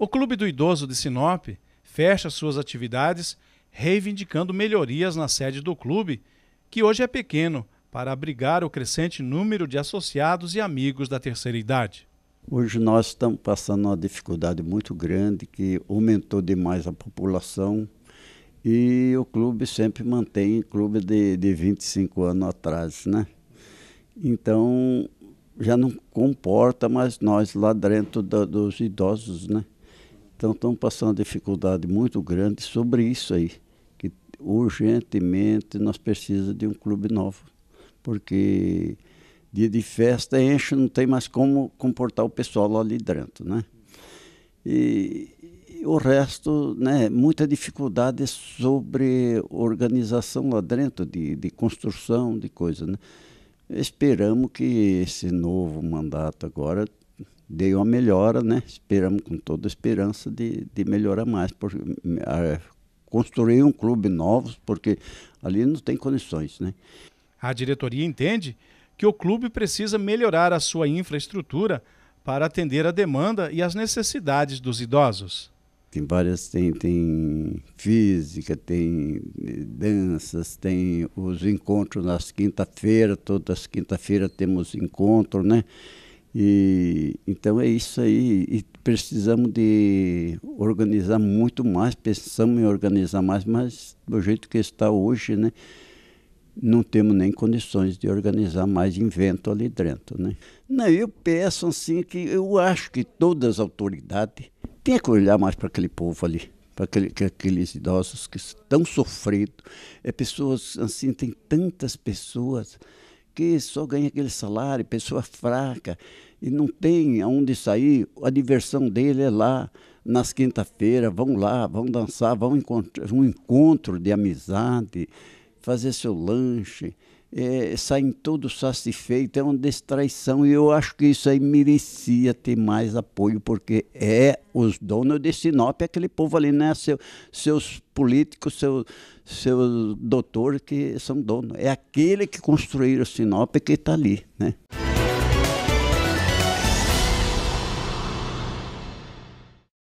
O Clube do Idoso de Sinop fecha suas atividades reivindicando melhorias na sede do clube, que hoje é pequeno, para abrigar o crescente número de associados e amigos da terceira idade. Hoje nós estamos passando uma dificuldade muito grande que aumentou demais a população e o clube sempre mantém clube de, de 25 anos atrás, né? Então já não comporta mais nós lá dentro dos idosos, né? Então estão passando uma dificuldade muito grande sobre isso aí, que urgentemente nós precisamos de um clube novo, porque dia de festa enche, não tem mais como comportar o pessoal lá ali dentro, né? E, e o resto, né, muita dificuldade sobre organização lá dentro, de, de construção de coisa, né? Esperamos que esse novo mandato agora deu uma melhora, né? Esperamos com toda a esperança de, de melhorar mais, porque a, construir um clube novo, porque ali não tem condições, né? A diretoria entende que o clube precisa melhorar a sua infraestrutura para atender a demanda e as necessidades dos idosos. Tem várias, tem, tem física, tem danças, tem os encontros nas quinta-feira, todas as quinta-feira temos encontro, né? E, então é isso aí. E precisamos de organizar muito mais, pensamos em organizar mais, mas do jeito que está hoje, né, não temos nem condições de organizar mais invento ali dentro. Né? Não, eu peço assim que eu acho que todas as autoridades têm que olhar mais para aquele povo ali para aquele, aqueles idosos que estão sofrendo. É pessoas assim, tem tantas pessoas quê, só ganha aquele salário, pessoa fraca, e não tem aonde sair, a diversão dele é lá, nas quinta-feiras, vão lá, vão dançar, vão encontrar um encontro de amizade, fazer seu lanche é, saem todos satisfeitos, é uma distração e eu acho que isso aí merecia ter mais apoio, porque é os donos de Sinop, é aquele povo ali, né? Seu, seus políticos, seus seu doutores que são donos. É aquele que construíram Sinop que está ali, né?